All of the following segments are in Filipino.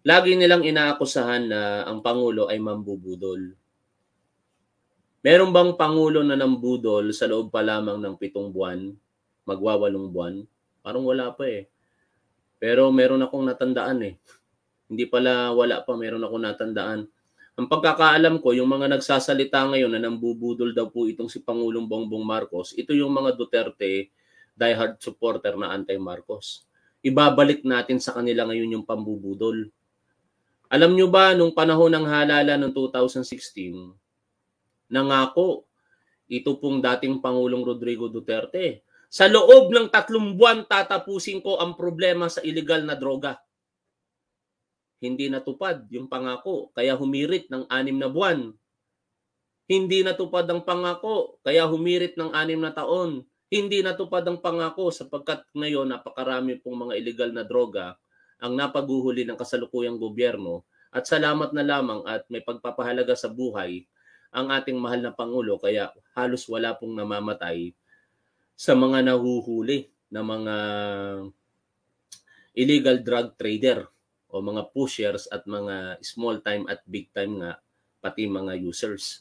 lagi nilang inaakusahan na ang Pangulo ay mambubudol. Meron bang Pangulo na nambudol sa loob pa lamang ng pitong buwan, magwawalong buwan? Parang wala pa eh. Pero meron akong natandaan eh. Hindi pala wala pa, meron akong natandaan. Ang pagkakaalam ko, yung mga nagsasalita ngayon na nambubudol daw po itong si Pangulong Bongbong Marcos, ito yung mga Duterte diehard supporter na anti-Marcos. Ibabalik natin sa kanila ngayon yung pambubudol. Alam nyo ba, nung panahon ng halala ng 2016, nangako ito pong dating Pangulong Rodrigo Duterte. Sa loob ng tatlong buwan, tatapusin ko ang problema sa ilegal na droga. Hindi natupad yung pangako, kaya humirit ng anim na buwan. Hindi natupad ang pangako, kaya humirit ng anim na taon. Hindi natupad ang pangako sapagkat ngayon napakarami pong mga ilegal na droga ang napaguhuli ng kasalukuyang gobyerno at salamat na lamang at may pagpapahalaga sa buhay ang ating mahal na Pangulo kaya halos wala pong namamatay sa mga nahuhuli na mga illegal drug trader o mga pushers at mga small time at big time nga pati mga users.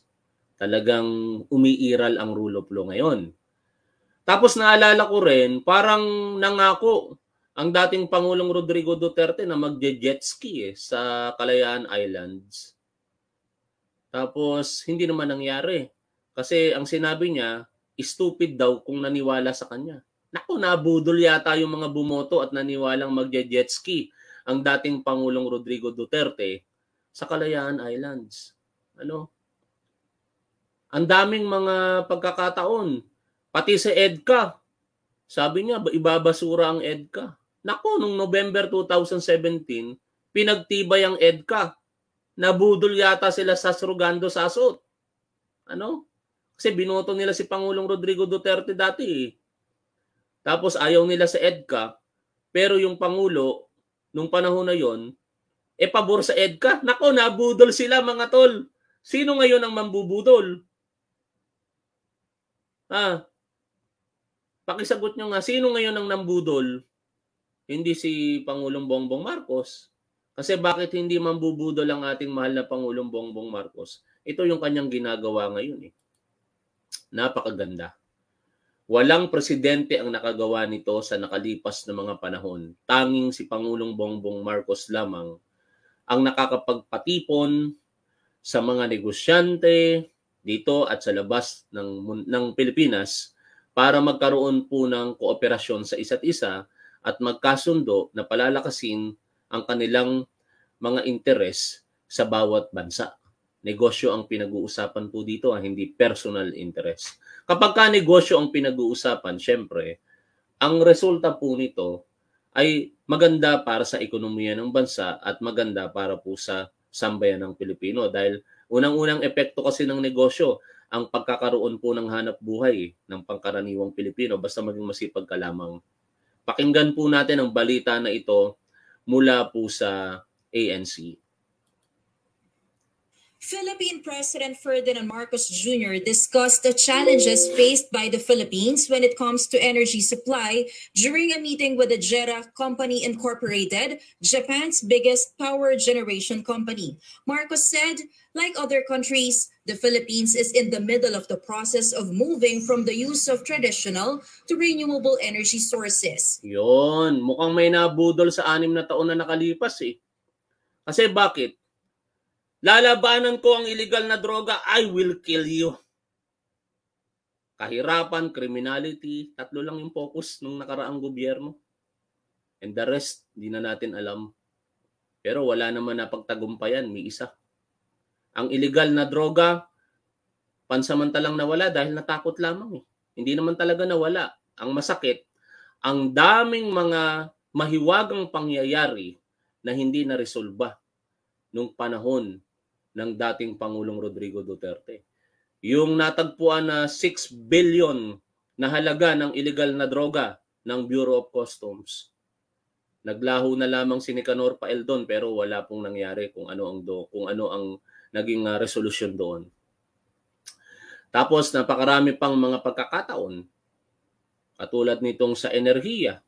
Talagang umiiral ang rule of law ngayon. Tapos naalala ko rin, parang nangako ang dating Pangulong Rodrigo Duterte na magje-jet ski eh, sa Kalayaan Islands. Tapos hindi naman nangyari kasi ang sinabi niya, stupid daw kung naniwala sa kanya. Naku, nabudol yata yung mga bumoto at naniwalang magje-jet ski ang dating Pangulong Rodrigo Duterte sa Kalayaan Islands. Ano? Ang daming mga pagkakataon. Pati sa EDCA. Sabi niya, ibabasura ang EDCA. Nako, nung November 2017, pinagtibay ang EDCA. Nabudol yata sila sa Srugando Sasot. Ano? Kasi binoto nila si Pangulong Rodrigo Duterte dati. Eh. Tapos ayaw nila sa EDCA. Pero yung Pangulo, nung panahon na yon, e eh, pabor sa EDCA. Nako, nabudol sila mga tol. Sino ngayon ang mambubudol? Ah, pakisagot nyo nga, sino ngayon ang nambudol? hindi si Pangulong Bongbong Marcos. Kasi bakit hindi mambubudol ang ating mahal na Pangulong Bongbong Marcos? Ito yung kanyang ginagawa ngayon eh. Napakaganda. Walang presidente ang nakagawa nito sa nakalipas na mga panahon. Tanging si Pangulong Bongbong Marcos lamang ang nakakapagpatipon sa mga negosyante dito at sa labas ng ng Pilipinas para magkaroon po ng kooperasyon sa isa't isa at magkasundo na palalakasin ang kanilang mga interes sa bawat bansa. Negosyo ang pinag-uusapan po dito, ah, hindi personal interest. Kapag ka negosyo ang pinag-uusapan, syempre, ang resulta po nito ay maganda para sa ekonomiya ng bansa at maganda para po sa sambayan ng Pilipino dahil unang-unang epekto kasi ng negosyo ang pagkakaroon po ng hanap buhay ng pangkaraniwang Pilipino basta maging masipag ka lamang Pakinggan po natin ang balita na ito mula po sa ANC. Philippine President Ferdinand Marcos Jr. discussed the challenges faced by the Philippines when it comes to energy supply during a meeting with the JERA Company Incorporated, Japan's biggest power generation company. Marcos said, like other countries, the Philippines is in the middle of the process of moving from the use of traditional to renewable energy sources. Yun, mukhang may nabudol sa anim na taon na nakalipas eh. Kasi bakit? Lalabanan ko ang illegal na droga, I will kill you. Kahirapan, criminality, tatlo lang yung focus ng nakaraang gobyerno. And the rest, hindi na natin alam. Pero wala naman na pagtagumpayan, may isa. Ang illegal na droga, pansamantalang nawala dahil natakot lamang eh. Hindi naman talaga nawala. Ang masakit, ang daming mga mahiwagang pangyayari na hindi naresolba nung panahon ng dating Pangulong Rodrigo Duterte. Yung natagpuan na 6 billion na halaga ng illegal na droga ng Bureau of Customs. Naglaho na lamang si Nicanor Pael doon pero wala pong nangyari kung ano ang do, kung ano ang naging ah, resolusyon doon. Tapos napakarami pang mga pagkakataon katulad nitong sa enerhiya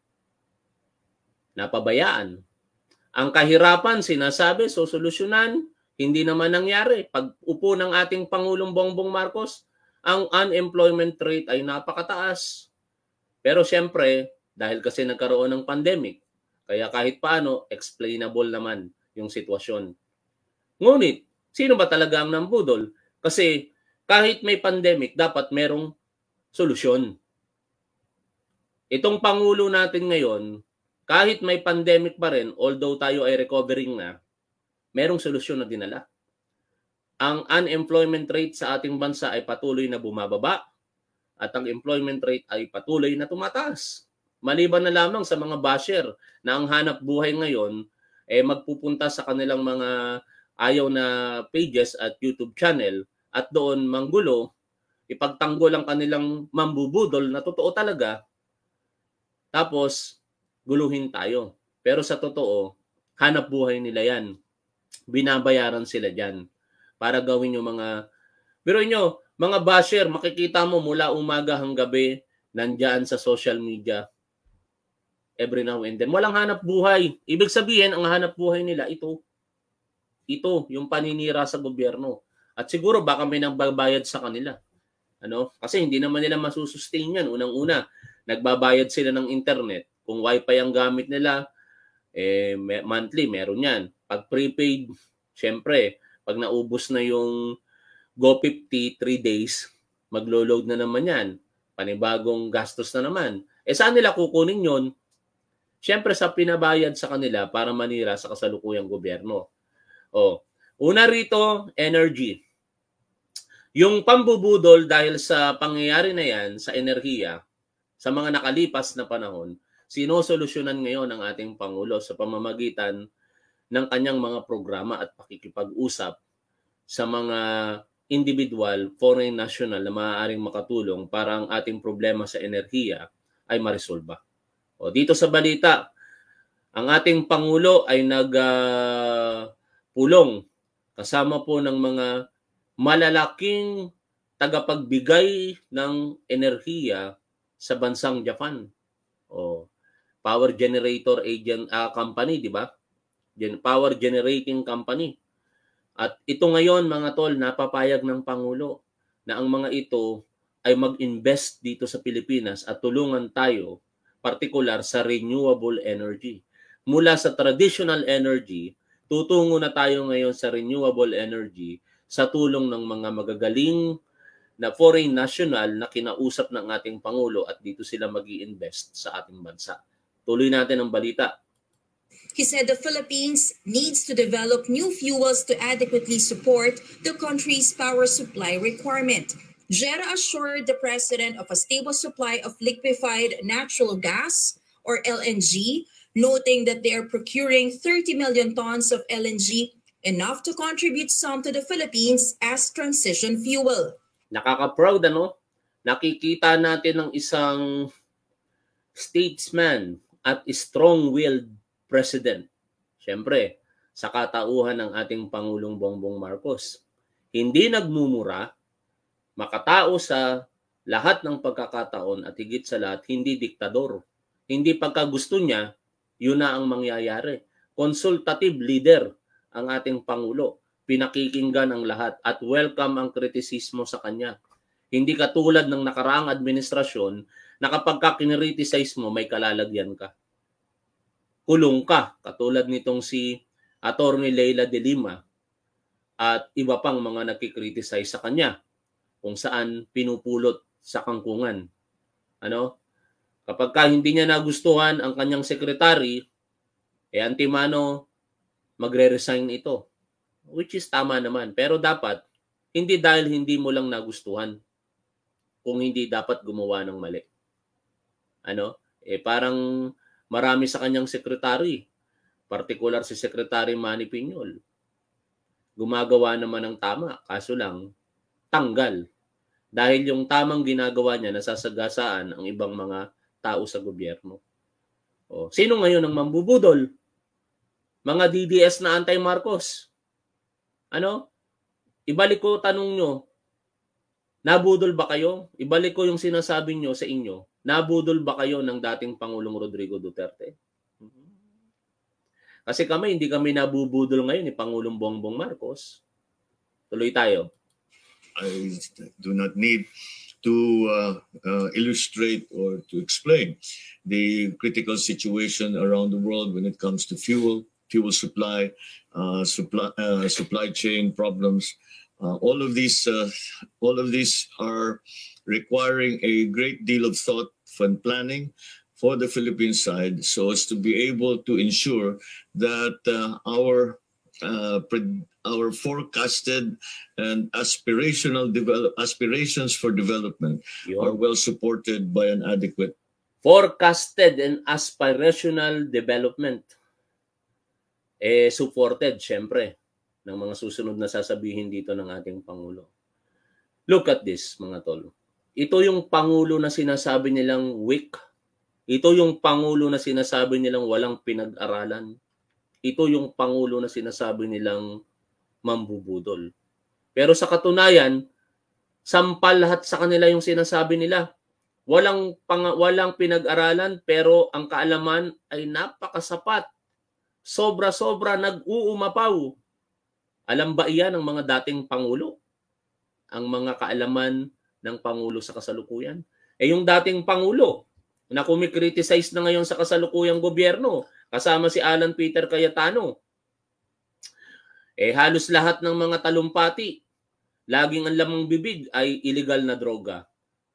napabayaan. Ang kahirapan sinasabi sosolusyonan hindi naman nangyari. Pag upo ng ating Pangulong Bongbong Marcos, ang unemployment rate ay napakataas. Pero siyempre, dahil kasi nagkaroon ng pandemic, kaya kahit paano, explainable naman yung sitwasyon. Ngunit, sino ba talaga ang nambudol? Kasi kahit may pandemic, dapat merong solusyon. Itong Pangulo natin ngayon, kahit may pandemic pa rin, although tayo ay recovering na, merong solusyon na dinala. Ang unemployment rate sa ating bansa ay patuloy na bumababa at ang employment rate ay patuloy na tumataas. Maliban na lamang sa mga basher na ang hanap buhay ngayon eh magpupunta sa kanilang mga ayaw na pages at YouTube channel at doon manggulo, ipagtanggol ang kanilang mambubudol na totoo talaga, tapos guluhin tayo. Pero sa totoo, hanap buhay nila yan binabayaran sila dyan para gawin yung mga... Pero nyo, mga basher, makikita mo mula umaga hanggang gabi, nandyan sa social media every now and then. Walang hanap buhay. Ibig sabihin, ang hanap buhay nila, ito. Ito, yung paninira sa gobyerno. At siguro baka may nagbabayad sa kanila. Ano? Kasi hindi naman nila masusustain yan. Unang-una, nagbabayad sila ng internet. Kung wifi ang gamit nila, eh, monthly, meron yan pag prepaid, syempre, pag naubos na yung Go50 3 days, maglo-load na naman yan. Panibagong gastos na naman. Eh saan nila kukunin yon? Syempre sa pinabayad sa kanila para manira sa kasalukuyang gobyerno. O, una rito, energy. Yung pambubudol dahil sa pangyayari na yan sa enerhiya, sa mga nakalipas na panahon, sinosolusyonan ngayon ang ating Pangulo sa pamamagitan ng kanyang mga programa at pakikipag-usap sa mga individual foreign national na maaaring makatulong para ang ating problema sa enerhiya ay maresolba. O dito sa balita, ang ating pangulo ay nagpulong uh, kasama po ng mga malalaking tagapagbigay ng enerhiya sa bansang Japan. O power generator agent uh, company, di ba? gen- power generating company. At ito ngayon mga tol, napapayag ng Pangulo na ang mga ito ay mag-invest dito sa Pilipinas at tulungan tayo particular sa renewable energy. Mula sa traditional energy, tutungo na tayo ngayon sa renewable energy sa tulong ng mga magagaling na foreign national na kinausap ng ating Pangulo at dito sila mag invest sa ating bansa. Tuloy natin ang balita. He said the Philippines needs to develop new fuels to adequately support the country's power supply requirement. Jera assured the president of a stable supply of liquefied natural gas, or LNG, noting that they are procuring 30 million tons of LNG, enough to contribute some to the Philippines as transition fuel. Nakaka-proud ano? Nakikita natin ng isang statesman at strong-willed President. Siyempre, sa katauhan ng ating Pangulong Bongbong Marcos. Hindi nagmumura, makatao sa lahat ng pagkakataon at higit sa lahat, hindi diktador. Hindi pagkagusto niya, yun na ang mangyayari. Consultative leader ang ating Pangulo. Pinakikinggan ang lahat at welcome ang kritisismo sa kanya. Hindi katulad ng nakaraang administrasyon na kapag ka kiniritize mo, may kalalagyan ka kulong ka, katulad nitong si Attorney Leila De Lima at iba pang mga nakikriticize sa kanya kung saan pinupulot sa kangkungan. Ano? Kapag ka hindi niya nagustuhan ang kanyang sekretary, eh antimano magre-resign ito. Which is tama naman. Pero dapat, hindi dahil hindi mo lang nagustuhan kung hindi dapat gumawa ng mali. Ano? Eh parang Marami sa kanyang sekretary, partikular si Secretary Manny Pinyol. Gumagawa naman ng tama, kaso lang, tanggal. Dahil yung tamang ginagawa niya, nasasagasaan ang ibang mga tao sa gobyerno. O, sino ngayon ang mambubudol? Mga DDS na anti-Marcos. Ano? Ibalik ko tanong nyo, nabudol ba kayo? Ibalik ko yung sinasabi nyo sa inyo Nabudol ba kayo ng dating Pangulong Rodrigo Duterte? Kasi kami, hindi kami nabubudol ngayon ni Pangulong Bongbong Marcos. Tuloy tayo. I do not need to uh, uh, illustrate or to explain the critical situation around the world when it comes to fuel, fuel supply, uh, supply, uh, supply chain problems. Uh, all of these, uh, all of these are requiring a great deal of thought and planning for the Philippine side so as to be able to ensure that uh, our uh, our forecasted and aspirational develop aspirations for development Yo. are well supported by an adequate forecasted and aspirational development eh supported syempre ng mga susunod na sasabihin dito ng ating pangulo look at this mga tol ito yung pangulo na sinasabi nilang weak. Ito yung pangulo na sinasabi nilang walang pinag-aralan. Ito yung pangulo na sinasabi nilang mambubudol. Pero sa katunayan, sampal lahat sa kanila yung sinasabi nila. Walang pang, walang pinag-aralan pero ang kaalaman ay napakasapat. Sobra-sobra nag-uumapaw. Alam ba iyan ng mga dating pangulo? Ang mga kaalaman ng Pangulo sa kasalukuyan. Eh yung dating Pangulo na kumikriticize na ngayon sa kasalukuyang gobyerno kasama si Alan Peter Cayetano. Eh halos lahat ng mga talumpati, laging ang lamang bibig ay illegal na droga.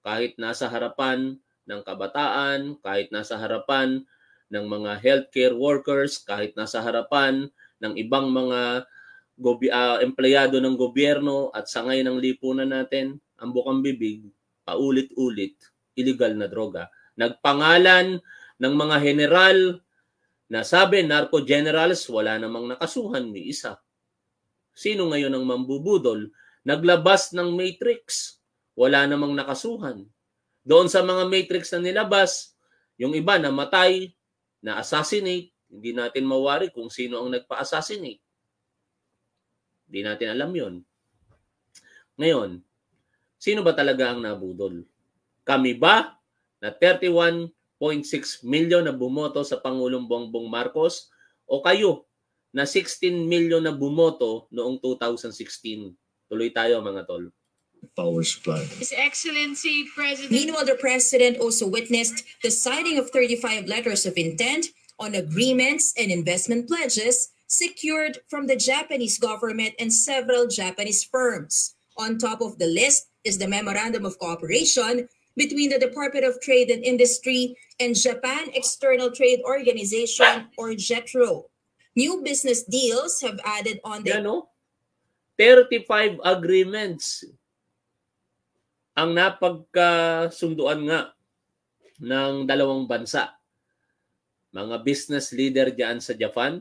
Kahit nasa harapan ng kabataan, kahit nasa harapan ng mga healthcare workers, kahit nasa harapan ng ibang mga gobi, uh, empleyado ng gobyerno at sangay ng lipunan natin, ang bukang bibig, paulit-ulit, illegal na droga. Nagpangalan ng mga general na sabi, narco generals, wala namang nakasuhan ni isa. Sino ngayon ang mambubudol? Naglabas ng matrix, wala namang nakasuhan. Doon sa mga matrix na nilabas, yung iba namatay, na-assassinate, hindi natin mawari kung sino ang nagpa-assassinate. Hindi natin alam yon. Ngayon, Sino ba talaga ang nabudol? Kami ba na 31.6 milyon na bumoto sa Pangulong Bongbong Marcos o kayo na 16 milyon na bumoto noong 2016? Tuloy tayo mga tol. power supply. His Excellency President. Meanwhile, the President also witnessed the signing of 35 letters of intent on agreements and investment pledges secured from the Japanese government and several Japanese firms. On top of the list is the Memorandum of Cooperation between the Department of Trade and Industry and Japan External Trade Organization or JETRO. New business deals have added on the... Ano? 35 agreements ang napagkasunduan nga ng dalawang bansa. Mga business leader dyan sa Japan,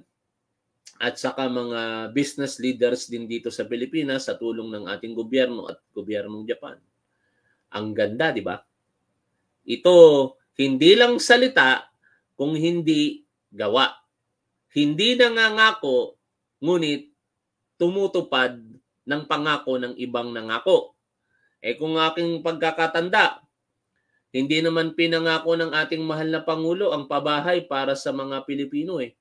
at saka mga business leaders din dito sa Pilipinas sa tulong ng ating gobyerno at gobyernong Japan. Ang ganda, di ba? Ito, hindi lang salita kung hindi gawa. Hindi nangangako, ngunit tumutupad ng pangako ng ibang nangako. Eh kung aking pagkakatanda, hindi naman pinangako ng ating mahal na Pangulo ang pabahay para sa mga Pilipino eh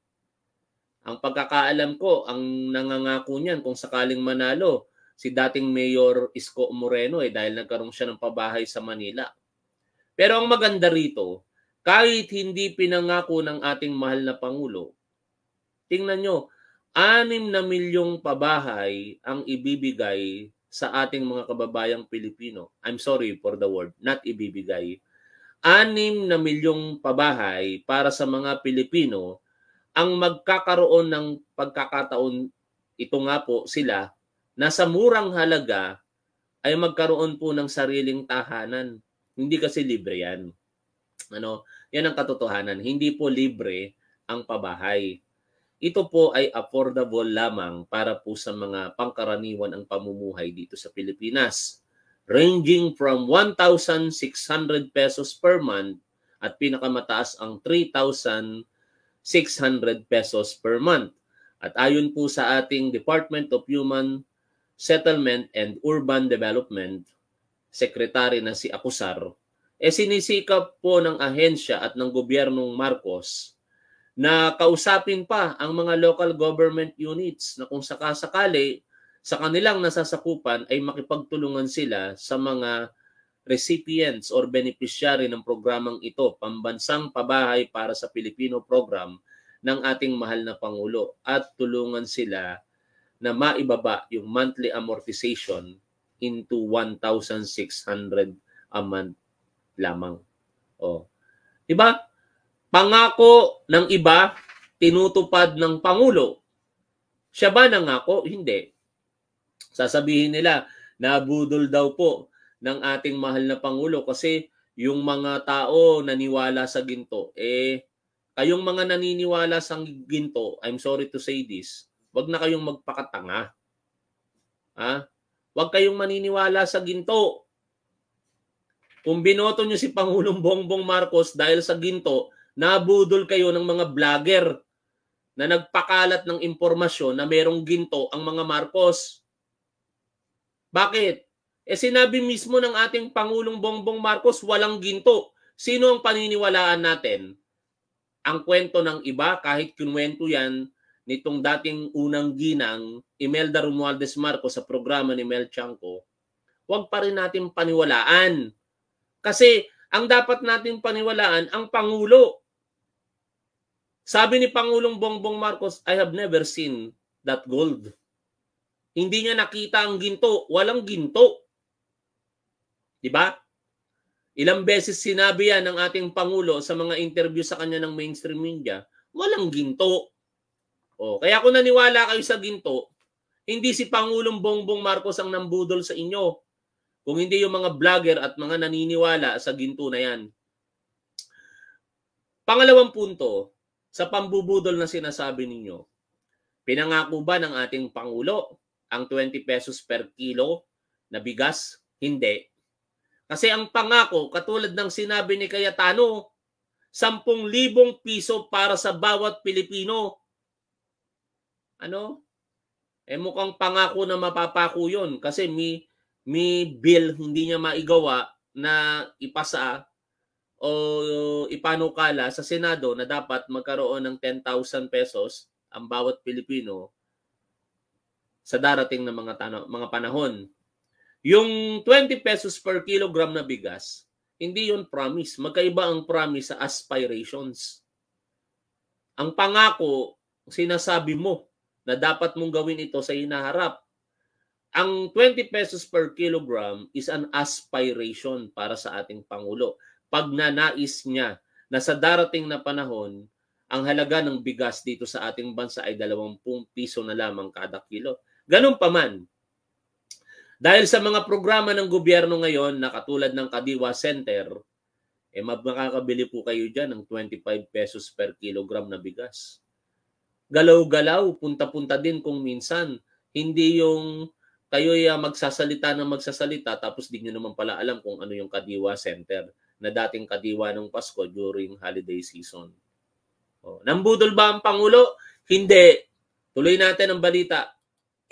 ang pagkakaalam ko, ang nangangako niyan kung sakaling manalo, si dating Mayor Isko Moreno eh dahil nagkaroon siya ng pabahay sa Manila. Pero ang maganda rito, kahit hindi pinangako ng ating mahal na Pangulo, tingnan nyo, 6 na milyong pabahay ang ibibigay sa ating mga kababayang Pilipino. I'm sorry for the word, not ibibigay. 6 na milyong pabahay para sa mga Pilipino ang magkakaroon ng pagkakataon, ito nga po sila, na sa murang halaga ay magkaroon po ng sariling tahanan. Hindi kasi libre yan. Ano, yan ang katotohanan. Hindi po libre ang pabahay. Ito po ay affordable lamang para po sa mga pangkaraniwan ang pamumuhay dito sa Pilipinas. Ranging from 1,600 pesos per month at pinakamataas ang 3,000 600 pesos per month. At ayon po sa ating Department of Human Settlement and Urban Development, Secretary na si Akusar, eh sinisikap po ng ahensya at ng gobyernong Marcos na kausapin pa ang mga local government units na kung sakasakali sa kanilang nasasakupan ay makipagtulungan sila sa mga recipients or beneficiary ng programang ito, Pambansang Pabahay para sa Pilipino Program ng ating mahal na Pangulo at tulungan sila na maibaba yung monthly amortization into 1,600 a month lamang. Oh. 'Di ba? Pangako ng iba, tinutupad ng pangulo. Siya ba nangako? Hindi. Sasabihin nila, nabudol daw po ng ating mahal na Pangulo kasi yung mga tao naniwala sa ginto, eh kayong mga naniniwala sa ginto, I'm sorry to say this, wag na kayong magpakatanga. Ha? Wag kayong maniniwala sa ginto. Kung binoto nyo si Pangulong Bongbong Marcos dahil sa ginto, nabudol kayo ng mga vlogger na nagpakalat ng impormasyon na merong ginto ang mga Marcos. Bakit? Eh sinabi mismo ng ating Pangulong Bongbong Marcos, walang ginto. Sino ang paniniwalaan natin? Ang kwento ng iba, kahit kunwento yan, nitong dating unang ginang Imelda Romualdez Marcos sa programa ni Mel Chanco, huwag pa rin natin paniwalaan. Kasi ang dapat natin paniwalaan, ang Pangulo. Sabi ni Pangulong Bongbong Marcos, I have never seen that gold. Hindi niya nakita ang ginto. Walang ginto. Di ba? Ilang beses sinabi yan ng ating Pangulo sa mga interview sa kanya ng mainstream media, walang ginto. O, kaya kung naniwala kayo sa ginto, hindi si Pangulong Bongbong Marcos ang nambudol sa inyo. Kung hindi yung mga vlogger at mga naniniwala sa ginto na yan. Pangalawang punto, sa pambubudol na sinasabi ninyo, pinangako ba ng ating Pangulo ang 20 pesos per kilo na bigas? Hindi kasi ang pangako, katulad ng sinabi ni Cayetano, 10,000 piso para sa bawat Pilipino. Ano? Eh mukhang pangako na mapapako yun kasi may, may bill hindi niya maigawa na ipasa o ipanukala sa Senado na dapat magkaroon ng 10,000 pesos ang bawat Pilipino sa darating na mga, tano, mga panahon. Yung 20 pesos per kilogram na bigas, hindi yun promise. Magkaiba ang promise sa aspirations. Ang pangako, sinasabi mo na dapat mong gawin ito sa hinaharap. Ang 20 pesos per kilogram is an aspiration para sa ating Pangulo. Pag nanais niya na sa darating na panahon, ang halaga ng bigas dito sa ating bansa ay 20 piso na lamang kada kilo. Ganun pa man, dahil sa mga programa ng gobyerno ngayon na katulad ng Kadiwa Center, eh makakabili po kayo dyan ng 25 pesos per kilogram na bigas. Galaw-galaw, punta-punta din kung minsan. Hindi yung kayo ay ah, magsasalita ng magsasalita tapos di nyo naman pala alam kung ano yung Kadiwa Center na dating Kadiwa ng Pasko during holiday season. Oh, nambudol ba ang Pangulo? Hindi. Tuloy natin ang balita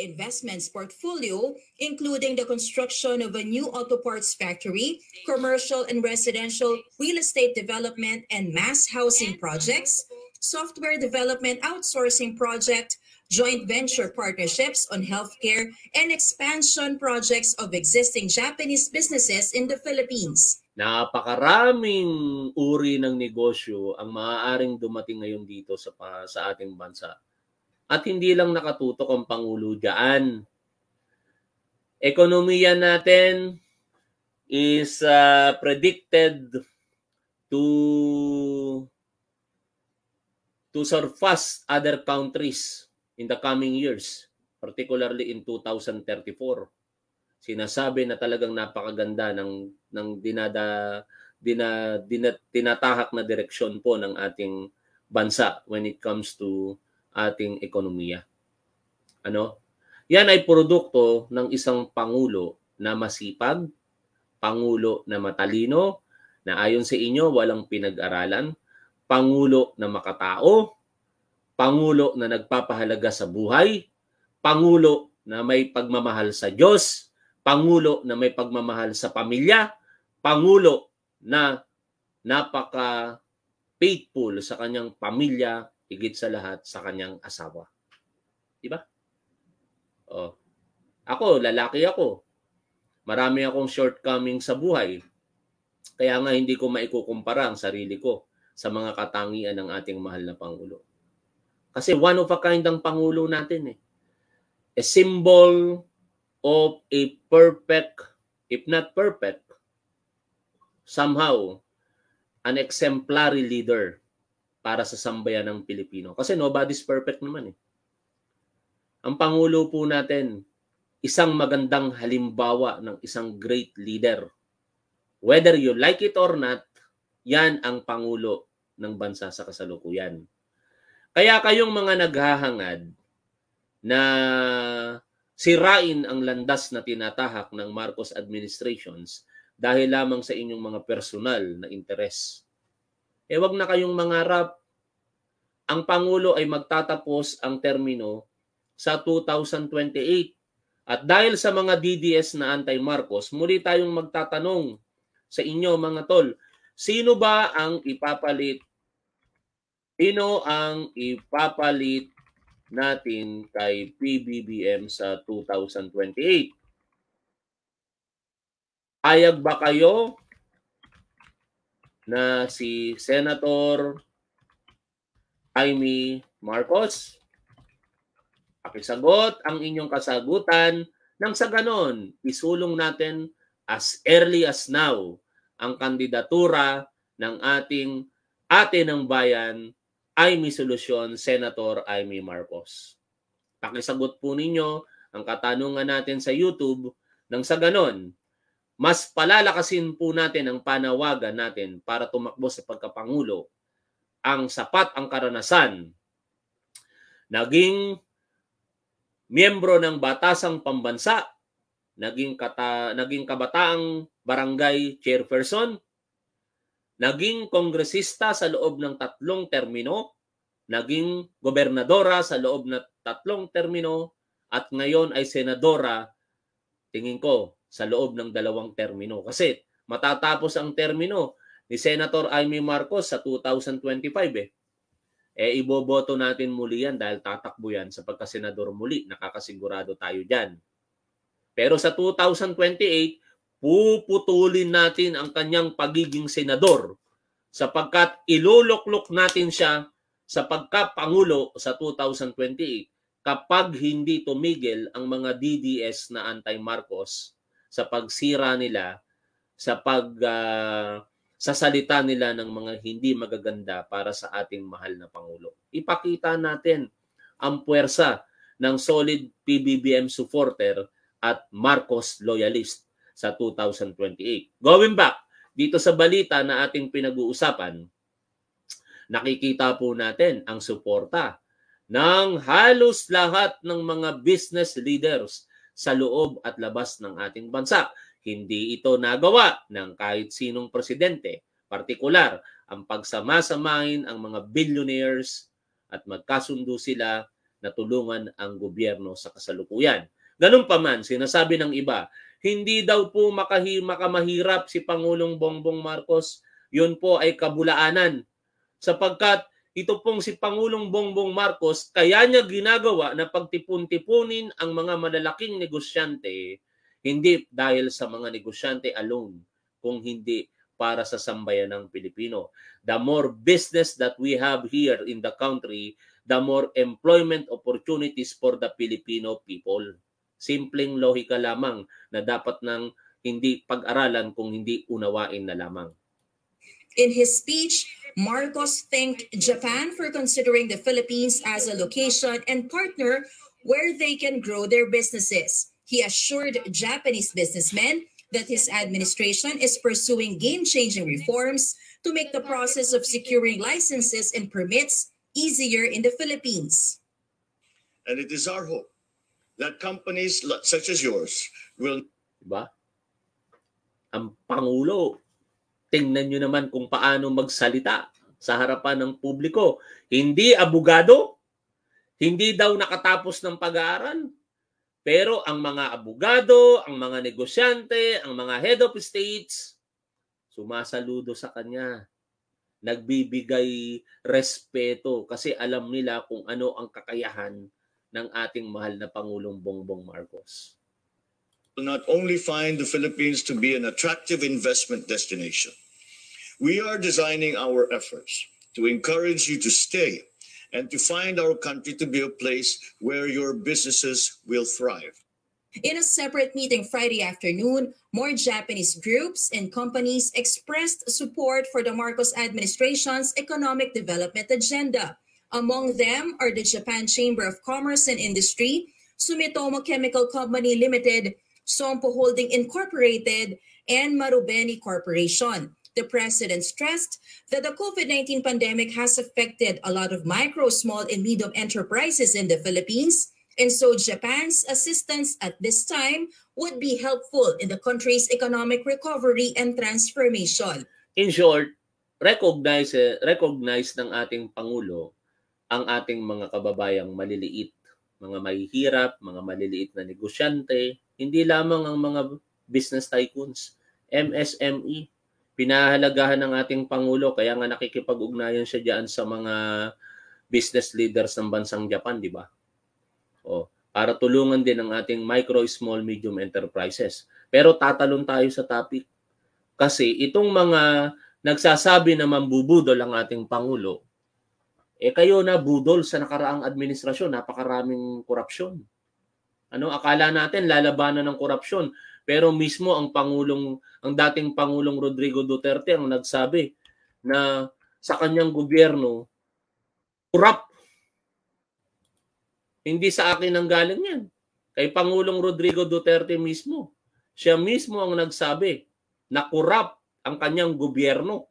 investments portfolio, including the construction of a new auto parts factory, commercial and residential real estate development and mass housing projects, software development outsourcing project, joint venture partnerships on healthcare, and expansion projects of existing Japanese businesses in the Philippines. Napakaraming uri ng negosyo ang maaaring dumating ngayon dito sa, sa ating bansa at hindi lang nakatutok ang Pangulo dyan. Ekonomiya natin is uh, predicted to to surpass other countries in the coming years, particularly in 2034. Sinasabi na talagang napakaganda ng ng dinada dina, dina, tinatahak na direksyon po ng ating bansa when it comes to ating ekonomiya. Ano? Yan ay produkto ng isang pangulo na masipag, pangulo na matalino, na ayon sa inyo walang pinag-aralan, pangulo na makatao, pangulo na nagpapahalaga sa buhay, pangulo na may pagmamahal sa Diyos, pangulo na may pagmamahal sa pamilya, pangulo na napaka faithful sa kanyang pamilya, higit sa lahat sa kanyang asawa. Di ba? Oh. Ako, lalaki ako. Marami akong shortcoming sa buhay. Kaya nga hindi ko maikukumpara ang sarili ko sa mga katangian ng ating mahal na Pangulo. Kasi one of a kind ang Pangulo natin eh. A symbol of a perfect, if not perfect, somehow, an exemplary leader para sa sambayan ng Pilipino. Kasi nobody's perfect naman eh. Ang Pangulo po natin, isang magandang halimbawa ng isang great leader. Whether you like it or not, yan ang Pangulo ng bansa sa kasalukuyan. Kaya kayong mga naghahangad na sirain ang landas na tinatahak ng Marcos administrations dahil lamang sa inyong mga personal na interest eh wag na kayong mangarap. Ang Pangulo ay magtatapos ang termino sa 2028. At dahil sa mga DDS na anti-Marcos, muli tayong magtatanong sa inyo mga tol, sino ba ang ipapalit? Sino ang ipapalit natin kay PBBM sa 2028? Ayag ba kayo na si Senator Amy Marcos. Pakisagot ang inyong kasagutan nang sa ganon isulong natin as early as now ang kandidatura ng ating ate ng bayan ay may solusyon, Senator Amy Marcos. Pakisagot po ninyo ang katanungan natin sa YouTube nang sa ganon mas palalakasin po natin ang panawagan natin para tumakbo sa pagkapangulo ang sapat ang karanasan. Naging miyembro ng Batasang Pambansa, naging, kata, naging kabataang barangay chairperson, naging kongresista sa loob ng tatlong termino, naging gobernadora sa loob ng tatlong termino, at ngayon ay senadora, tingin ko, sa loob ng dalawang termino. Kasi matatapos ang termino ni Senator Amy Marcos sa 2025 eh. Eh iboboto natin muli yan dahil tatakbo yan sa pagkasenador muli. Nakakasigurado tayo dyan. Pero sa 2028, puputulin natin ang kanyang pagiging senador sapagkat iluloklok natin siya sa pagkapangulo sa 2028 kapag hindi tumigil ang mga DDS na anti-Marcos sa pagsira nila, sa pag uh, sa salita nila ng mga hindi magaganda para sa ating mahal na pangulo. Ipakita natin ang puwersa ng solid PBBM supporter at Marcos loyalist sa 2028. Going back dito sa balita na ating pinag-uusapan, nakikita po natin ang suporta ng halos lahat ng mga business leaders sa loob at labas ng ating bansa. Hindi ito nagawa ng kahit sinong presidente, partikular ang pagsamasamahin ang mga billionaires at magkasundo sila na tulungan ang gobyerno sa kasalukuyan. Ganun pa man, sinasabi ng iba, hindi daw po makahi, makamahirap si Pangulong Bongbong Marcos. Yun po ay kabulaanan sapagkat ito pong si Pangulong Bongbong Marcos, kaya niya ginagawa na pagtipon-tipunin ang mga malalaking negosyante, hindi dahil sa mga negosyante alone, kung hindi para sa sambayan ng Pilipino. The more business that we have here in the country, the more employment opportunities for the Filipino people. Simpleng lohika lamang na dapat nang hindi pag-aralan kung hindi unawain na lamang. In his speech, Marcos thanked Japan for considering the Philippines as a location and partner where they can grow their businesses. He assured Japanese businessmen that his administration is pursuing game changing reforms to make the process of securing licenses and permits easier in the Philippines. And it is our hope that companies such as yours will. Diba? Ang Pangulo tingnan nyo naman kung paano magsalita sa harapan ng publiko. Hindi abogado, hindi daw nakatapos ng pag-aaral, pero ang mga abogado, ang mga negosyante, ang mga head of states, sumasaludo sa kanya. Nagbibigay respeto kasi alam nila kung ano ang kakayahan ng ating mahal na Pangulong Bongbong Marcos. Will not only find the Philippines to be an attractive investment destination, We are designing our efforts to encourage you to stay and to find our country to be a place where your businesses will thrive. In a separate meeting Friday afternoon, more Japanese groups and companies expressed support for the Marcos administration's economic development agenda. Among them are the Japan Chamber of Commerce and Industry, Sumitomo Chemical Company Limited, Sompo Holding Incorporated, and Marubeni Corporation. The president stressed that the COVID 19 pandemic has affected a lot of micro, small, and medium enterprises in the Philippines. And so Japan's assistance at this time would be helpful in the country's economic recovery and transformation. In short, recognize, eh, recognize ng ating Pangulo ang ating mga kababayang maliliit, mga mahihirap, mga maliliit na negosyante, hindi lamang ang mga business tycoons, MSME, pinahalagahan ng ating Pangulo. Kaya nga nakikipag-ugnayan siya diyan sa mga business leaders ng bansang Japan, di ba? O, para tulungan din ang ating micro, small, medium enterprises. Pero tatalon tayo sa topic. Kasi itong mga nagsasabi na mambubudol ang ating Pangulo, eh kayo na budol sa nakaraang administrasyon, napakaraming korupsyon. Ano, akala natin lalabanan ng korupsyon. Pero mismo ang pangulong ang dating pangulong Rodrigo Duterte ang nagsabi na sa kanyang gobyerno corrupt. Hindi sa akin ang galing 'yan. Kay Pangulong Rodrigo Duterte mismo. Siya mismo ang nagsabi na corrupt ang kanyang gobyerno.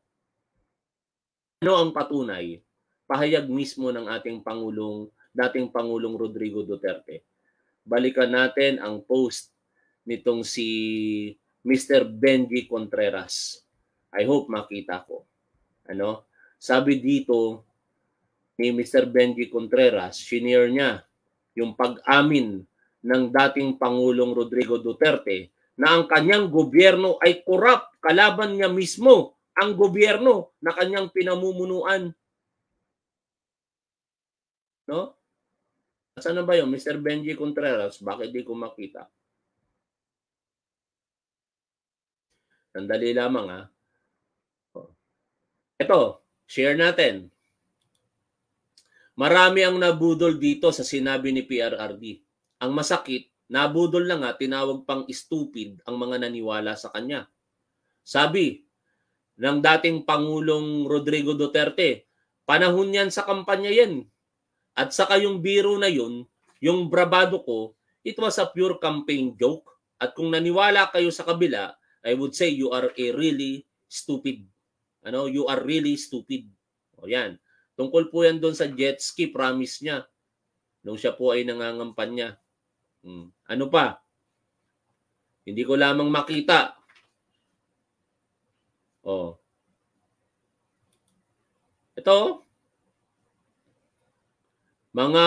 Ano ang patunay? Pahayag mismo ng ating Pangulong, dating Pangulong Rodrigo Duterte. Balikan natin ang post nitong si Mr. Benji Contreras. I hope makita ko. Ano? Sabi dito ni Mr. Benji Contreras, senior niya yung pag-amin ng dating Pangulong Rodrigo Duterte na ang kanyang gobyerno ay corrupt kalaban niya mismo ang gobyerno na kanyang pinamumunuan. No? Saan na ba yun? Mr. Benji Contreras, bakit di ko makita? Sandali lamang ha. Ito, oh. share natin. Marami ang nabudol dito sa sinabi ni PRRD. Ang masakit, nabudol na nga tinawag pang stupid ang mga naniwala sa kanya. Sabi ng dating Pangulong Rodrigo Duterte, panahon yan sa kampanya yan. At saka yung biro na yun, yung brabado ko, it was a pure campaign joke. At kung naniwala kayo sa kabila, I would say you are a really stupid. Ano, you are really stupid. O yan. Tungkol po yan doon sa jet ski, promise niya. Nung siya po ay nangangampan niya. Hmm. Ano pa? Hindi ko lamang makita. Oh. Ito. Mga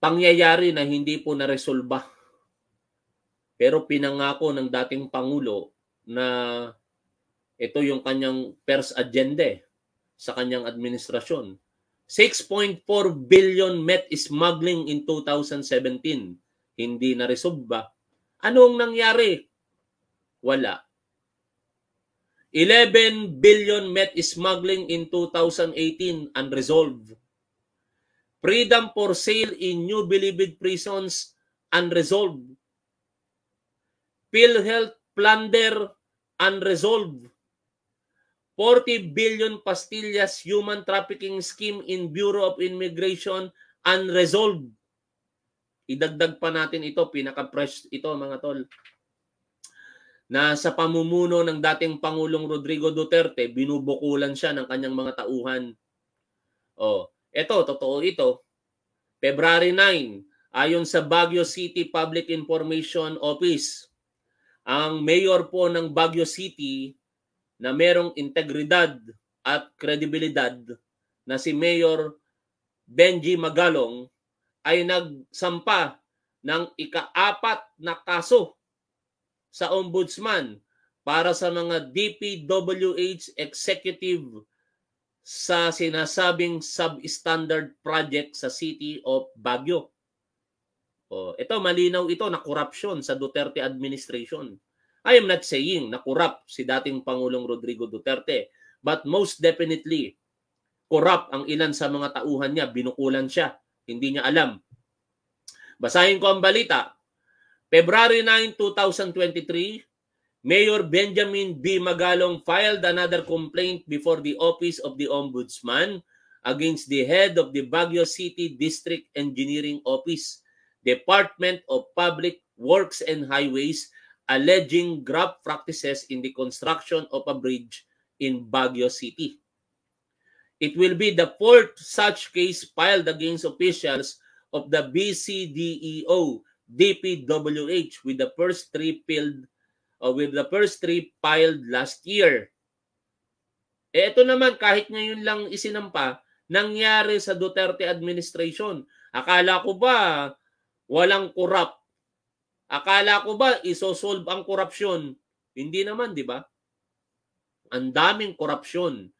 pangyayari na hindi po naresolba pero pinangako ng dating Pangulo na ito yung kanyang first agenda sa kanyang administrasyon. 6.4 billion met smuggling in 2017. Hindi na resolve ba? Anong nangyari? Wala. 11 billion met smuggling in 2018 unresolved. Freedom for sale in New Bilibid prisons unresolved. PhilHealth plunder unresolved. 40 billion pastillas human trafficking scheme in Bureau of Immigration unresolved. Idagdag pa natin ito, pinaka press ito mga tol. Na sa pamumuno ng dating Pangulong Rodrigo Duterte, binubukulan siya ng kanyang mga tauhan. Oh, ito, totoo ito. February 9, ayon sa Baguio City Public Information Office, ang mayor po ng Baguio City na merong integridad at kredibilidad na si Mayor Benji Magalong ay nagsampa ng ikaapat na kaso sa ombudsman para sa mga DPWH executive sa sinasabing substandard project sa City of Baguio. Oh, ito malinaw ito na corruption sa Duterte administration. I am not saying na corrupt si dating Pangulong Rodrigo Duterte, but most definitely corrupt ang ilan sa mga tauhan niya, binukulan siya, hindi niya alam. Basahin ko ang balita. February 9, 2023, Mayor Benjamin B. Magalong filed another complaint before the Office of the Ombudsman against the head of the Baguio City District Engineering Office Department of Public Works and Highways alleging graft practices in the construction of a bridge in Baguio City. It will be the fourth such case filed against officials of the BCDEO DPWH with the first three filed uh, with the first three filed last year. Eh, ito naman kahit ngayon lang isinampa nangyari sa Duterte administration. Akala ko ba Walang corrupt. Akala ko ba isosolve ang korupsyon? Hindi naman, di ba? Ang daming korupsyon.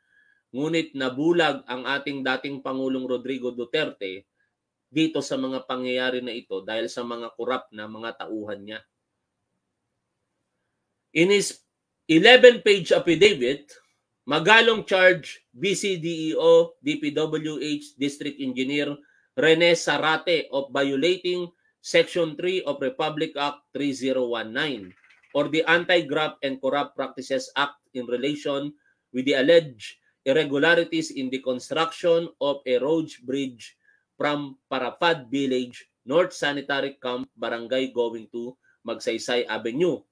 Ngunit nabulag ang ating dating Pangulong Rodrigo Duterte dito sa mga pangyayari na ito dahil sa mga corrupt na mga tauhan niya. In his 11-page affidavit, Magalong charge BCDEO, DPWH, District Engineer Rene Sarate of violating Section 3 of Republic Act 3019 or the Anti-Graft and Corrupt Practices Act in relation with the alleged irregularities in the construction of a road bridge from Parapad Village, North Sanitary Camp, Barangay going to Magsaysay Avenue.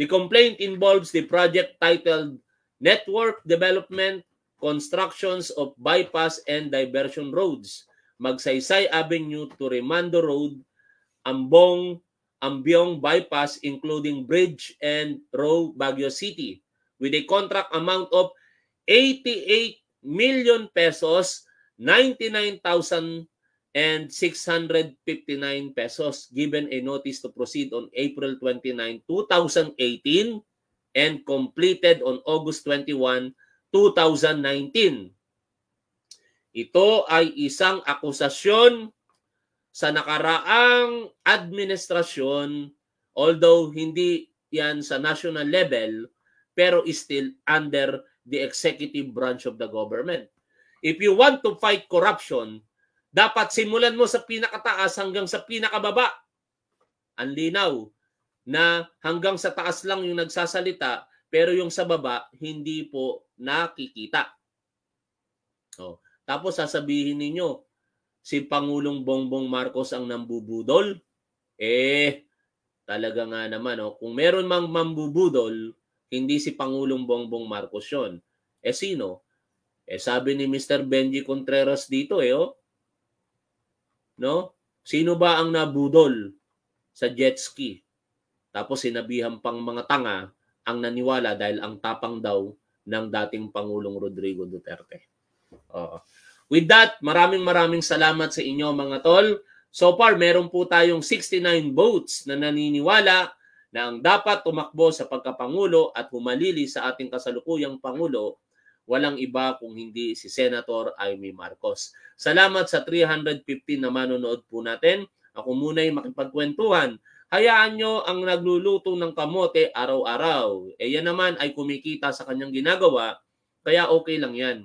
The complaint involves the project titled Network Development Constructions of Bypass and Diversion Roads, Magsaysay Avenue to Remando Road, Ambong, Ambiong Bypass including bridge and road Baguio City with a contract amount of 88 million pesos, 99,659 pesos given a notice to proceed on April 29, 2018 and completed on August 21, 2019. Ito ay isang akusasyon sa nakaraang administrasyon, although hindi yan sa national level, pero is still under the executive branch of the government. If you want to fight corruption, dapat simulan mo sa pinakataas hanggang sa pinakababa. Ang linaw na hanggang sa taas lang yung nagsasalita, pero yung sa baba, hindi po nakikita. Oh, tapos sasabihin ninyo, si Pangulong Bongbong Marcos ang nambubudol, eh talaga nga naman, oh, kung meron mang mambubudol, hindi si Pangulong Bongbong Marcos yon. Eh sino? Eh sabi ni Mr. Benji Contreras dito eh oh. No? Sino ba ang nabudol sa jet ski? Tapos sinabihan pang mga tanga ang naniwala dahil ang tapang daw ng dating Pangulong Rodrigo Duterte. Oo. Oh. With that, maraming maraming salamat sa inyo mga tol. So far, meron po tayong 69 votes na naniniwala na ang dapat tumakbo sa pagkapangulo at humalili sa ating kasalukuyang Pangulo, walang iba kung hindi si Senator Amy Marcos. Salamat sa 315 na manonood po natin. Ako muna ay makipagkwentuhan. Hayaan nyo ang nagluluto ng kamote araw-araw. E yan naman ay kumikita sa kanyang ginagawa, kaya okay lang yan.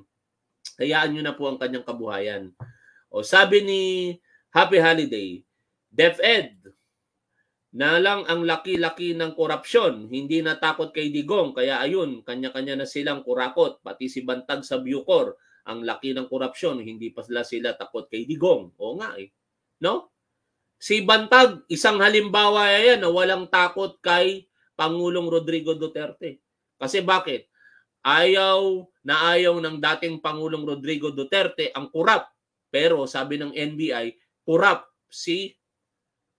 Hayaan nyo na po ang kanyang kabuhayan. O sabi ni Happy Holiday, DepEd, na lang ang laki-laki ng korupsyon. Hindi natakot kay Digong, kaya ayun, kanya-kanya na silang kurakot. Pati si Bantag sa Bucor, ang laki ng korupsyon, hindi pa sila sila takot kay Digong. O nga eh. No? Si Bantag, isang halimbawa yan na walang takot kay Pangulong Rodrigo Duterte. Kasi bakit? Ayaw na ayaw ng dating Pangulong Rodrigo Duterte ang kurap. Pero sabi ng NBI, kurap si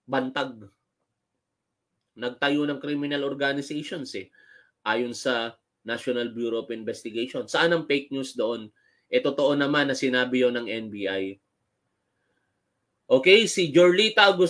Bantag. Nagtayo ng criminal organizations eh, ayon sa National Bureau of Investigation. Saan ang fake news doon? E totoo naman na sinabi yon ng NBI. Okay, si Jorlita Agustin.